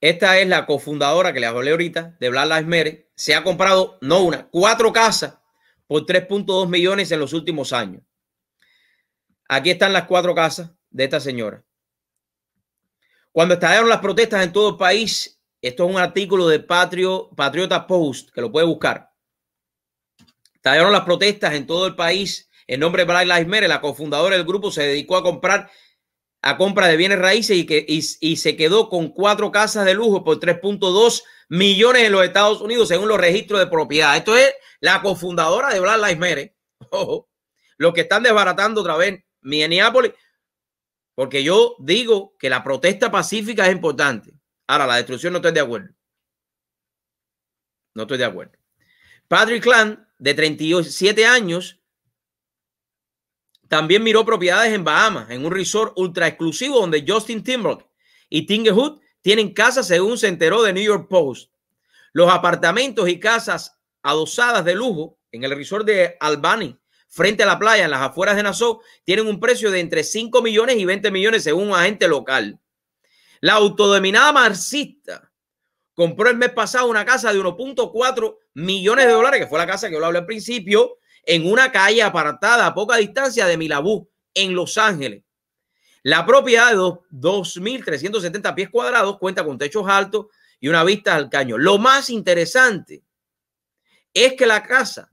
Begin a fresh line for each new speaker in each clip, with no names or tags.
Esta es la cofundadora que les hablé ahorita de Black Lives Se ha comprado, no una, cuatro casas por 3.2 millones en los últimos años. Aquí están las cuatro casas de esta señora. Cuando estallaron las protestas en todo el país, esto es un artículo de Patrio, Patriota Post, que lo puede buscar. Estallaron las protestas en todo el país El nombre de Black Lives Matter. La cofundadora del grupo se dedicó a comprar a compra de bienes raíces y, que, y, se quedó con cuatro casas de lujo por 3.2 millones en los Estados Unidos, según los registros de propiedad. Esto es la cofundadora de Black Lives Matter. Ojo, lo que están desbaratando otra vez Minneapolis, porque yo digo que la protesta pacífica es importante. Ahora, la destrucción no estoy de acuerdo. No estoy de acuerdo. Patrick Clan, de 37 años, también miró propiedades en Bahamas, en un resort ultra exclusivo donde Justin Timberlake y Hood tienen casas según se enteró de New York Post. Los apartamentos y casas adosadas de lujo en el resort de Albany, frente a la playa, en las afueras de Nassau, tienen un precio de entre 5 millones y 20 millones según un agente local. La autodominada marxista compró el mes pasado una casa de 1.4 millones de dólares, que fue la casa que yo hablé al principio, en una calle apartada a poca distancia de Milabú, en Los Ángeles. La propiedad de 2.370 pies cuadrados cuenta con techos altos y una vista al caño. Lo más interesante es que la casa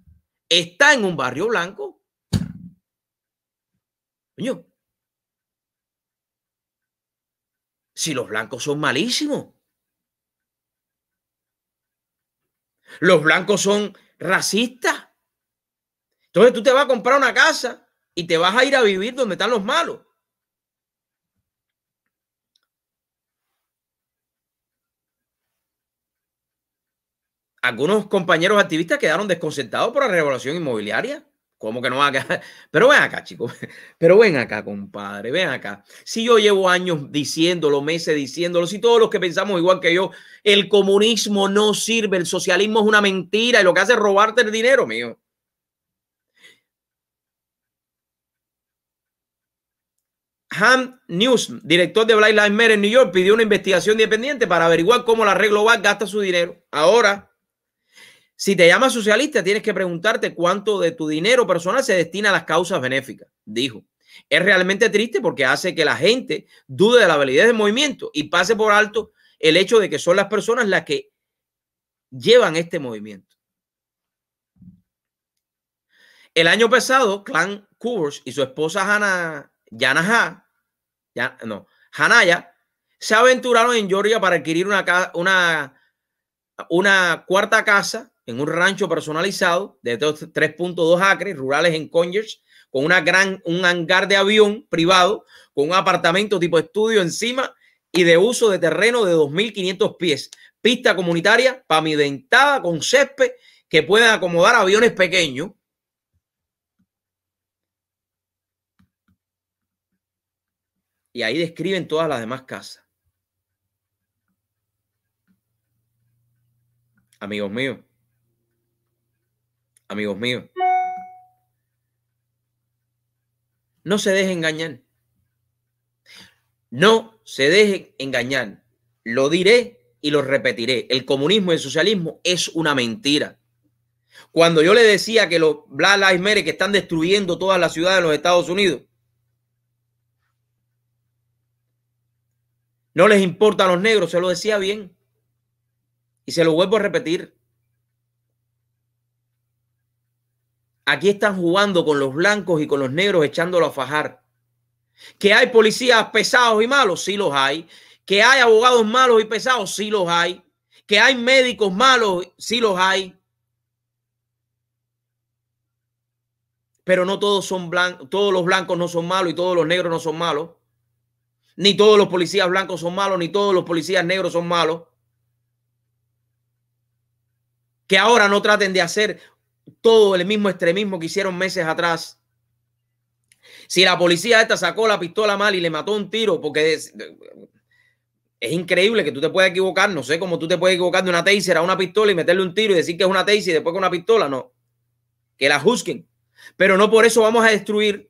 está en un barrio blanco. Si los blancos son malísimos. Los blancos son racistas. Entonces tú te vas a comprar una casa y te vas a ir a vivir donde están los malos. Algunos compañeros activistas quedaron desconcertados por la revolución inmobiliaria. ¿Cómo que no va quedar? Pero ven acá, chicos. Pero ven acá, compadre. Ven acá. Si yo llevo años diciéndolo, meses diciéndolo, si todos los que pensamos igual que yo, el comunismo no sirve, el socialismo es una mentira y lo que hace es robarte el dinero mío. Ham News, director de Black Lives Matter en New York, pidió una investigación independiente para averiguar cómo la red global gasta su dinero. Ahora, si te llamas socialista, tienes que preguntarte cuánto de tu dinero personal se destina a las causas benéficas, dijo. Es realmente triste porque hace que la gente dude de la validez del movimiento y pase por alto el hecho de que son las personas las que llevan este movimiento. El año pasado, Clan Coors y su esposa Hannah Yanaha, ya, no, Hanaya, se aventuraron en Georgia para adquirir una, una, una cuarta casa en un rancho personalizado de 3.2 acres rurales en Conyers, con una gran, un hangar de avión privado, con un apartamento tipo estudio encima y de uso de terreno de 2.500 pies, pista comunitaria pavimentada con césped que pueden acomodar aviones pequeños Y ahí describen todas las demás casas. Amigos míos, amigos míos, no se dejen engañar. No se dejen engañar. Lo diré y lo repetiré. El comunismo y el socialismo es una mentira. Cuando yo le decía que los Black Lives Matter que están destruyendo todas las ciudades de los Estados Unidos, No les importa a los negros, se lo decía bien. Y se lo vuelvo a repetir. Aquí están jugando con los blancos y con los negros echándolo a fajar. Que hay policías pesados y malos, sí los hay. Que hay abogados malos y pesados, sí los hay. Que hay médicos malos, sí los hay. Pero no todos son blancos, todos los blancos no son malos y todos los negros no son malos. Ni todos los policías blancos son malos, ni todos los policías negros son malos. Que ahora no traten de hacer todo el mismo extremismo que hicieron meses atrás. Si la policía esta sacó la pistola mal y le mató un tiro, porque es, increíble que tú te puedas equivocar, no sé cómo tú te puedes equivocar de una taser a una pistola y meterle un tiro y decir que es una taser y después con una pistola, no. Que la juzguen. Pero no por eso vamos a destruir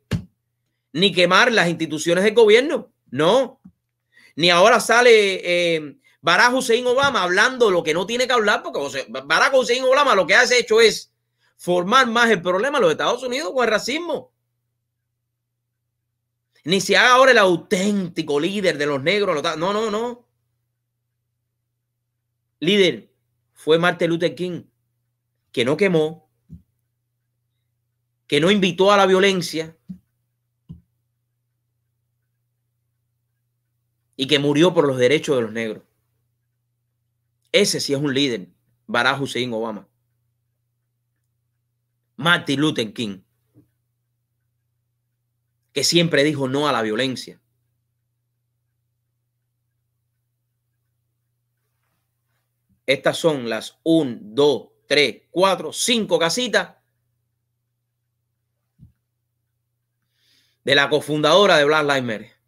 ni quemar las instituciones del gobierno. No. Ni ahora sale eh, Barack Hussein Obama hablando lo que no tiene que hablar, porque Barack Hussein Obama lo que ha hecho es formar más el problema de los Estados Unidos con el racismo. Ni se haga ahora el auténtico líder de los negros. No, no, no. Líder fue Martin Luther King, que no quemó, que no invitó a la violencia, y que murió por los derechos de los negros. Ese sí es un líder, Barack Hussein Obama. Martin Luther King, que siempre dijo no a la violencia. Estas son las 1, 2, 3, 4, 5 casitas de la cofundadora de Black Lives Matter.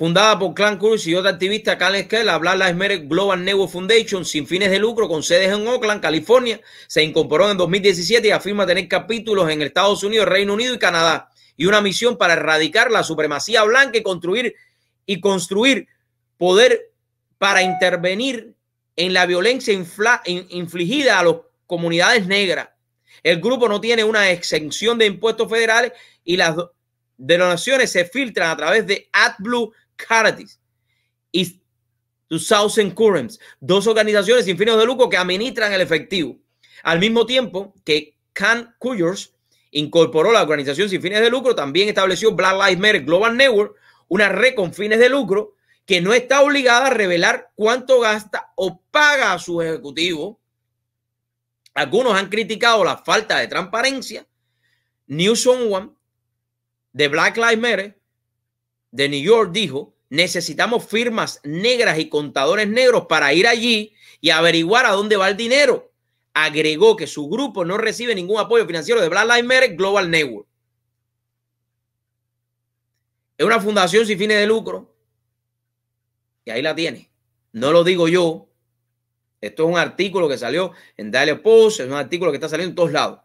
fundada por Clan Cruz y otra activista Carl Skell, hablar la Esmeret Global Negro Foundation sin fines de lucro con sedes en Oakland, California. Se incorporó en 2017 y afirma tener capítulos en Estados Unidos, Reino Unido y Canadá y una misión para erradicar la supremacía blanca y construir y construir poder para intervenir en la violencia infla, infligida a las comunidades negras. El grupo no tiene una exención de impuestos federales y las naciones se filtran a través de AdBlue, Caritas y 2,000 Currents, dos organizaciones sin fines de lucro que administran el efectivo. Al mismo tiempo que Can Cuyors incorporó la organización sin fines de lucro, también estableció Black Lives Matter Global Network, una red con fines de lucro que no está obligada a revelar cuánto gasta o paga a su ejecutivo. Algunos han criticado la falta de transparencia. News on One de Black Lives Matter de New York dijo, necesitamos firmas negras y contadores negros para ir allí y averiguar a dónde va el dinero. Agregó que su grupo no recibe ningún apoyo financiero de Black Lives Matter Global Network. Es una fundación sin fines de lucro. Y ahí la tiene. No lo digo yo. Esto es un artículo que salió en Daily Post, es un artículo que está saliendo en todos lados.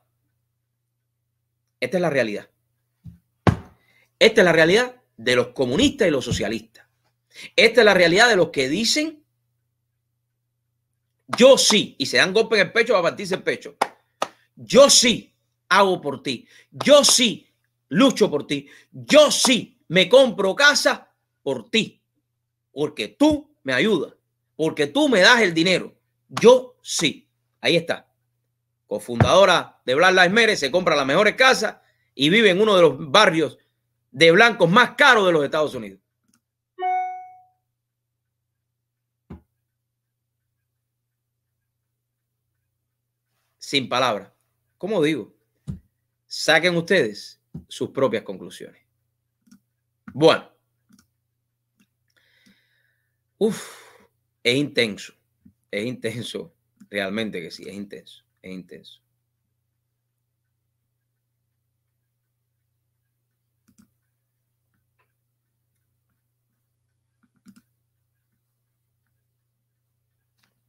Esta es la realidad. Esta es la realidad de los comunistas y los socialistas. Esta es la realidad de los que dicen, yo sí, y se dan golpes en el pecho para partirse el pecho. Yo sí hago por ti. Yo sí lucho por ti. Yo sí me compro casa por ti. Porque tú me ayudas. Porque tú me das el dinero. Yo sí. Ahí está. Cofundadora de Black Lives Mere, se compra las mejores casas y vive en uno de los barrios de blancos más caro de los Estados Unidos. Sin palabras. Como digo, saquen ustedes sus propias conclusiones. Bueno. Uf, es intenso. Es intenso. Realmente que sí, es intenso. Es intenso.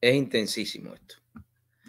Es intensísimo esto.